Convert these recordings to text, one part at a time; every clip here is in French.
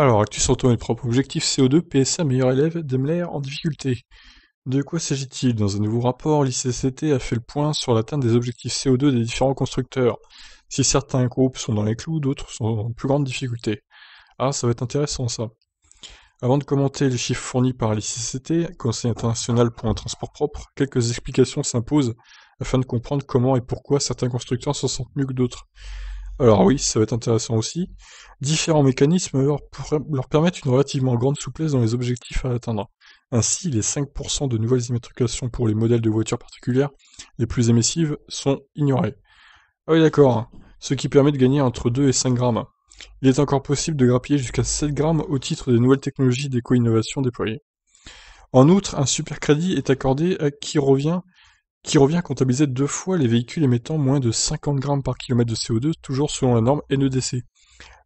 Alors, actus sur ton propre. Objectif CO2, PSA, meilleur élève, Demler en difficulté. De quoi s'agit-il Dans un nouveau rapport, l'ICCT a fait le point sur l'atteinte des objectifs CO2 des différents constructeurs. Si certains groupes sont dans les clous, d'autres sont en plus grande difficulté. Ah, ça va être intéressant ça. Avant de commenter les chiffres fournis par l'ICCT, Conseil international pour un transport propre, quelques explications s'imposent afin de comprendre comment et pourquoi certains constructeurs s'en sentent mieux que d'autres. Alors oui, ça va être intéressant aussi. Différents mécanismes leur, permettent une relativement grande souplesse dans les objectifs à atteindre. Ainsi, les 5% de nouvelles immatriculations pour les modèles de voitures particulières les plus émissives sont ignorés. Ah oui d'accord, ce qui permet de gagner entre 2 et 5 grammes. Il est encore possible de grappiller jusqu'à 7 grammes au titre des nouvelles technologies d'éco-innovation déployées. En outre, un super crédit est accordé à qui revient qui revient à comptabiliser deux fois les véhicules émettant moins de 50 grammes par kilomètre de CO2, toujours selon la norme NEDC.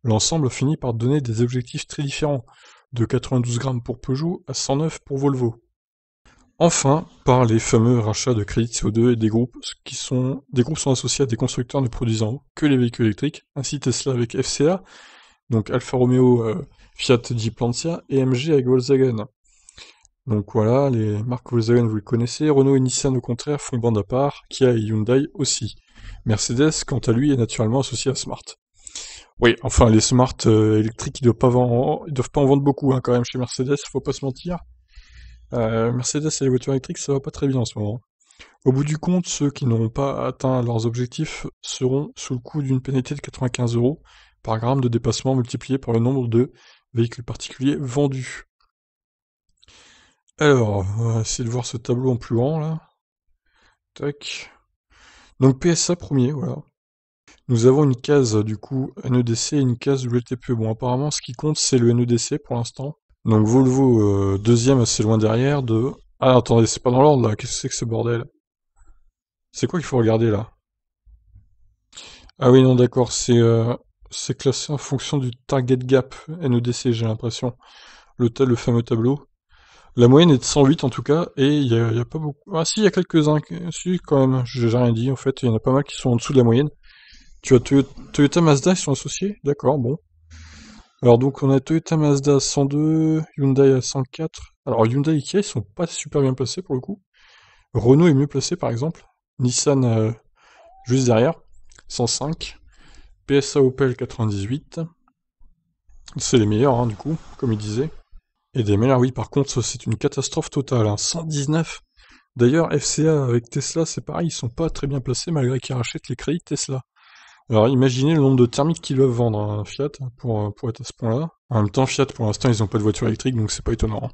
L'ensemble finit par donner des objectifs très différents, de 92 grammes pour Peugeot à 109 pour Volvo. Enfin, par les fameux rachats de crédits CO2 et des groupes qui sont, des groupes sont associés à des constructeurs ne produisant que les véhicules électriques, ainsi Tesla avec FCA, donc Alfa Romeo, euh, Fiat Di Plantia et MG avec Volkswagen. Donc voilà, les marques Volkswagen, vous les connaissez. Renault et Nissan, au contraire, font bande à part. Kia et Hyundai aussi. Mercedes, quant à lui, est naturellement associé à Smart. Oui, enfin, les Smart euh, électriques, ils doivent pas, doivent pas en vendre beaucoup, hein, quand même, chez Mercedes, il faut pas se mentir. Euh, Mercedes et les voitures électriques, ça va pas très bien en ce moment. Au bout du compte, ceux qui n'auront pas atteint leurs objectifs seront sous le coup d'une pénalité de 95 euros par gramme de dépassement multiplié par le nombre de véhicules particuliers vendus. Alors, on va essayer de voir ce tableau en plus grand là. Tac. Donc PSA premier, voilà. Nous avons une case du coup NEDC et une case WTP. Bon, apparemment, ce qui compte, c'est le NEDC pour l'instant. Donc Volvo euh, deuxième assez loin derrière de. Ah attendez, c'est pas dans l'ordre là. Qu'est-ce que c'est que ce bordel C'est quoi qu'il faut regarder là Ah oui, non, d'accord. C'est euh, classé en fonction du target gap NEDC, j'ai l'impression. Le, le fameux tableau. La moyenne est de 108 en tout cas, et il n'y a, pas beaucoup. Ah si, il y a quelques-uns, si quand même, j'ai rien dit en fait, il y en a pas mal qui sont en dessous de la moyenne. Tu as Toyota Mazda, ils sont associés D'accord, bon. Alors donc on a Toyota Mazda 102, Hyundai à 104. Alors Hyundai et Kia, ils sont pas super bien placés pour le coup. Renault est mieux placé par exemple. Nissan euh, juste derrière, 105. PSA Opel 98. C'est les meilleurs hein, du coup, comme il disait. Et des meilleurs, oui, par contre, c'est une catastrophe totale. 119 hein. D'ailleurs, FCA avec Tesla, c'est pareil, ils sont pas très bien placés malgré qu'ils rachètent les crédits Tesla. Alors imaginez le nombre de thermiques qu'ils doivent vendre à Fiat pour, euh, pour être à ce point-là. En même temps, Fiat, pour l'instant, ils n'ont pas de voiture électrique, donc c'est pas étonnant. Hein.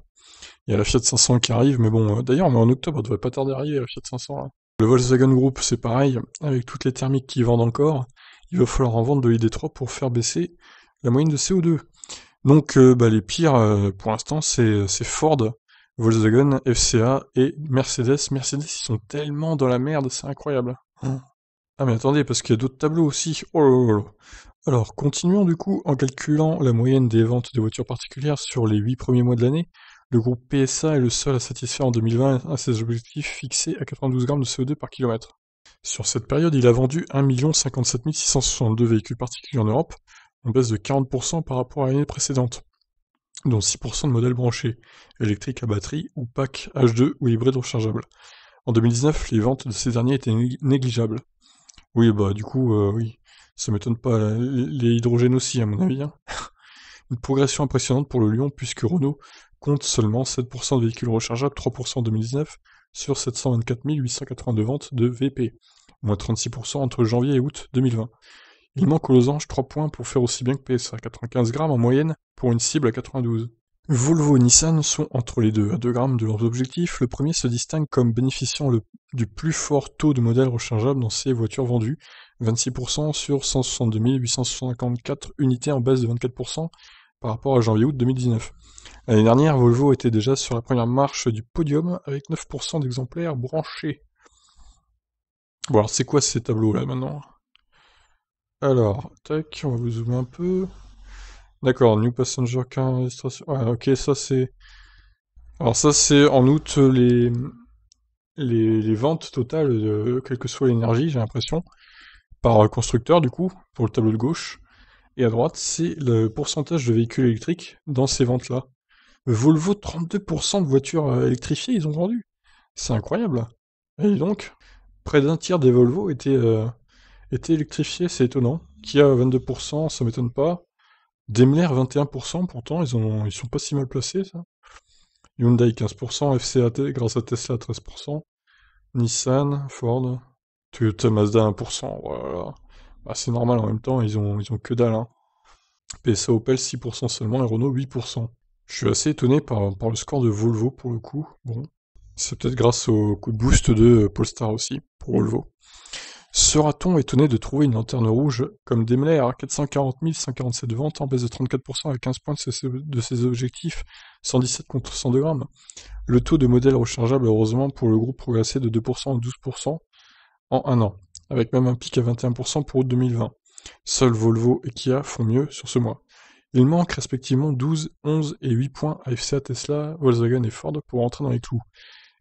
Il y a la Fiat 500 qui arrive, mais bon, euh, d'ailleurs, mais en octobre, elle devrait pas tarder à arriver, la Fiat 500. Hein. Le Volkswagen Group, c'est pareil, avec toutes les thermiques qu'ils vendent encore, il va falloir en vendre de l'ID3 pour faire baisser la moyenne de CO2. Donc euh, bah, les pires euh, pour l'instant c'est euh, Ford, Volkswagen, FCA et Mercedes. Mercedes ils sont tellement dans la merde, c'est incroyable. Mmh. ah mais attendez, parce qu'il y a d'autres tableaux aussi. Oh Alors continuons du coup en calculant la moyenne des ventes de voitures particulières sur les 8 premiers mois de l'année. Le groupe PSA est le seul à satisfaire en 2020 à ses objectifs fixés à 92 grammes de CO2 par kilomètre. Sur cette période, il a vendu 1 057 662 véhicules particuliers en Europe, on baisse de 40% par rapport à l'année précédente, dont 6% de modèles branchés, électriques à batterie ou pack H2 ou hybride rechargeable. En 2019, les ventes de ces derniers étaient négligeables. Oui, bah du coup, euh, oui, ça m'étonne pas, les hydrogènes aussi à mon avis. Hein. Une progression impressionnante pour le Lyon puisque Renault compte seulement 7% de véhicules rechargeables, 3% en 2019, sur 724 882 ventes de VP, moins 36% entre janvier et août 2020. Il manque aux losanges 3 points pour faire aussi bien que PSA, 95 grammes en moyenne pour une cible à 92. Volvo et Nissan sont entre les deux, à 2 grammes de leurs objectifs. Le premier se distingue comme bénéficiant du plus fort taux de modèles rechargeables dans ses voitures vendues, 26% sur 162 854 unités en baisse de 24% par rapport à janvier-août 2019. L'année dernière, Volvo était déjà sur la première marche du podium avec 9% d'exemplaires branchés. Bon alors c'est quoi ces tableaux là maintenant alors, tac, on va vous zoomer un peu. D'accord, New Passenger Car ok, ça c'est. Alors, ça c'est en août les... les... ventes totales, de, euh, quelle que soit l'énergie, j'ai l'impression, par euh, constructeur du coup, pour le tableau de gauche. Et à droite, c'est le pourcentage de véhicules électriques dans ces ventes-là. Volvo, 32% de voitures euh, électrifiées, ils ont vendu. C'est incroyable. Et donc, près d'un tiers des Volvo étaient était électrifié, c'est étonnant. Kia 22%, ça m'étonne pas. Daimler 21%, pourtant, ils, ont, sont pas si mal placés, ça. Hyundai 15%, FCAT grâce à Tesla 13%, Nissan, Ford, Toyota Mazda 1%, voilà. Bah, c'est normal en même temps, ils ont, ils ont que dalle. Hein. PSA Opel 6% seulement et Renault 8%. Je suis assez étonné par, par le score de Volvo pour le coup. Bon, c'est peut-être grâce au coup de boost de Polestar aussi pour Volvo. Sera-t-on étonné de trouver une lanterne rouge comme Daimler à 440 147 ventes en baisse de 34% à 15 points de ses objectifs 117 contre 102 grammes Le taux de modèles rechargeables heureusement pour le groupe progressé de 2% à 12% en un an, avec même un pic à 21% pour août 2020. Seuls Volvo et Kia font mieux sur ce mois. Il manque respectivement 12, 11 et 8 points à FCA, Tesla, Volkswagen et Ford pour entrer dans les clous.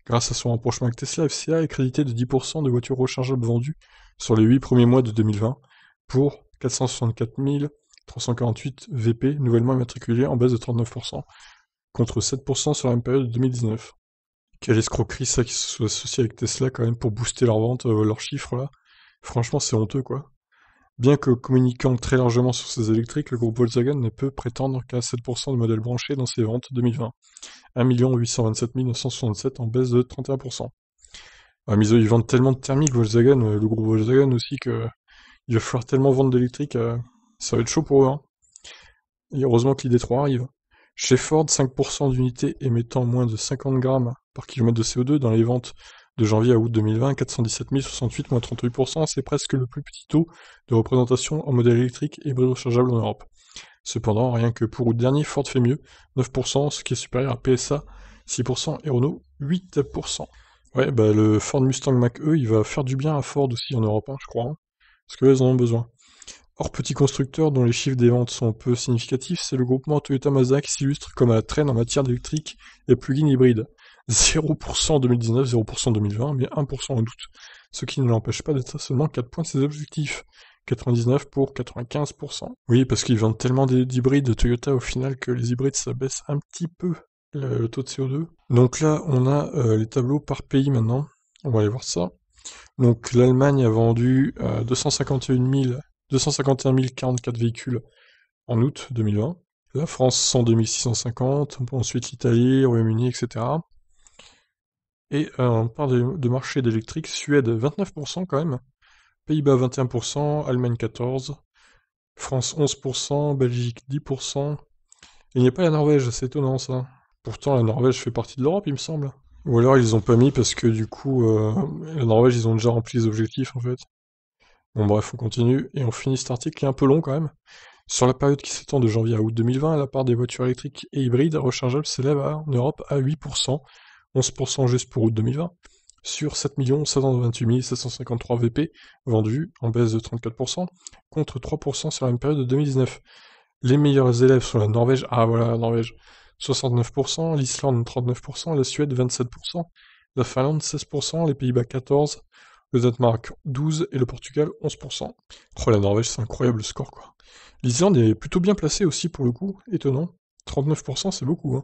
Grâce à son rapprochement avec Tesla, FCA est crédité de 10% de voitures rechargeables vendues sur les 8 premiers mois de 2020 pour 464 348 VP nouvellement immatriculés en baisse de 39%, contre 7% sur la même période de 2019. Quelle escroquerie ça qui se soit associé avec Tesla quand même pour booster leurs vente, euh, leurs chiffres là. Franchement, c'est honteux quoi. Bien que communiquant très largement sur ses électriques, le groupe Volkswagen ne peut prétendre qu'à 7% de modèles branchés dans ses ventes 2020, 1 827 967 en baisse de 31%. Ah, mais ils vendent tellement de thermiques, Volkswagen, euh, le groupe Volkswagen aussi, qu'il va falloir tellement vendre d'électriques, euh, ça va être chaud pour eux. Hein. heureusement que l'ID3 arrive. Chez Ford, 5% d'unités émettant moins de 50 grammes par kilomètre de CO2 dans les ventes de janvier à août 2020, 417 068 38%, c'est presque le plus petit taux de représentation en modèle électrique et hybride rechargeable en Europe. Cependant, rien que pour août dernier, Ford fait mieux, 9%, ce qui est supérieur à PSA, 6%, et Renault, 8%. Ouais, bah le Ford Mustang Mach-E, il va faire du bien à Ford aussi en Europe, hein, je crois, hein, parce que là, en ont besoin. Hors petit constructeur dont les chiffres des ventes sont peu significatifs, c'est le groupement Toyota Mazda qui s'illustre comme à la traîne en matière d'électrique et plug-in hybride. 0% en 2019, 0% en 2020, mais 1% en août. Ce qui ne l'empêche pas d'être seulement 4 points de ses objectifs. 99 pour 95%. Oui, parce qu'ils vendent tellement d'hybrides Toyota au final que les hybrides ça baisse un petit peu le, taux de CO2. Donc là, on a euh, les tableaux par pays maintenant. On va aller voir ça. Donc l'Allemagne a vendu 251, euh, 044 véhicules en août 2020. La France 102 650, ensuite l'Italie, Royaume-Uni, etc. Et euh, on part de, marché d'électrique, Suède 29% quand même, Pays-Bas 21%, Allemagne 14%, France 11%, Belgique 10%. il n'y a pas la Norvège, c'est étonnant ça. Pourtant la Norvège fait partie de l'Europe, il me semble. Ou alors ils ont pas mis parce que du coup euh, la Norvège ils ont déjà rempli les objectifs en fait. Bon bref, on continue et on finit cet article qui est un peu long quand même. Sur la période qui s'étend de janvier à août 2020, la part des voitures électriques et hybrides rechargeables s'élève en Europe à 8%, 11% juste pour août 2020, sur 7 728 753 VP vendus, en baisse de 34%, contre 3% sur la même période de 2019. Les meilleurs élèves sont la Norvège, ah voilà la Norvège, 69%, l'Islande 39%, la Suède 27%, la Finlande 16%, les Pays-Bas 14%, le Danemark 12% et le Portugal 11%. Oh la Norvège c'est incroyable le score quoi. L'Islande est plutôt bien placée aussi pour le coup, étonnant. 39% c'est beaucoup hein.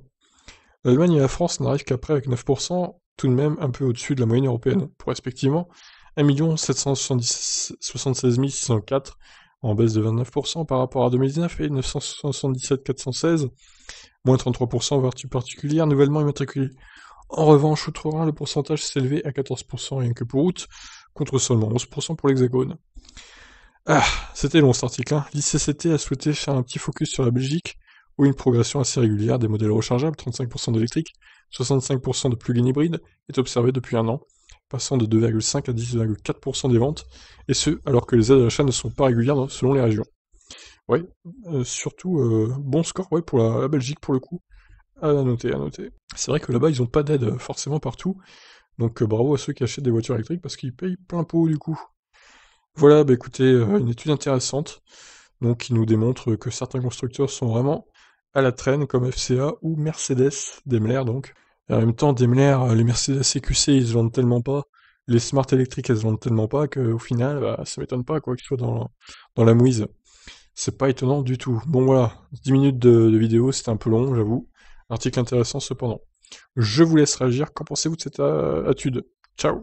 L'Allemagne et la France n'arrivent qu'après avec 9%, tout de même un peu au-dessus de la moyenne européenne, pour respectivement 1 776 604 en baisse de 29% par rapport à 2019 et 977 416, moins 33% en vertu particulière, nouvellement immatriculée. En revanche, outre-Rhin, le pourcentage s'est élevé à 14% rien que pour août, contre seulement 11% pour l'Hexagone. Ah, c'était long cet article. Hein. L'ICCT a souhaité faire un petit focus sur la Belgique, ou une progression assez régulière des modèles rechargeables, 35% d'électrique, 65% de plug-in hybride, est observée depuis un an, passant de 2,5 à 10,4% des ventes, et ce, alors que les aides à l'achat ne sont pas régulières selon les régions. Oui, euh, surtout, euh, bon score pour la, Belgique pour le coup. À noter, à noter. C'est vrai que là-bas, ils n'ont pas d'aide euh, forcément partout, donc bravo à ceux qui achètent des voitures électriques parce qu'ils payent plein pot du coup. Voilà, bah écoutez, une étude intéressante, donc qui nous démontre que certains constructeurs sont vraiment à la traîne comme FCA ou Mercedes, Daimler donc. Et en même temps, Daimler, euh, les Mercedes EQC, ils se vendent tellement pas, les Smart électriques, elles se vendent tellement pas qu'au final, bah, ça m'étonne pas quoi que ce dans, dans la mouise. C'est pas étonnant du tout. Bon voilà, 10 minutes de, vidéo, c'est un peu long, j'avoue. Article intéressant cependant. Je vous laisse réagir. Qu'en pensez-vous de cette attitude euh, Ciao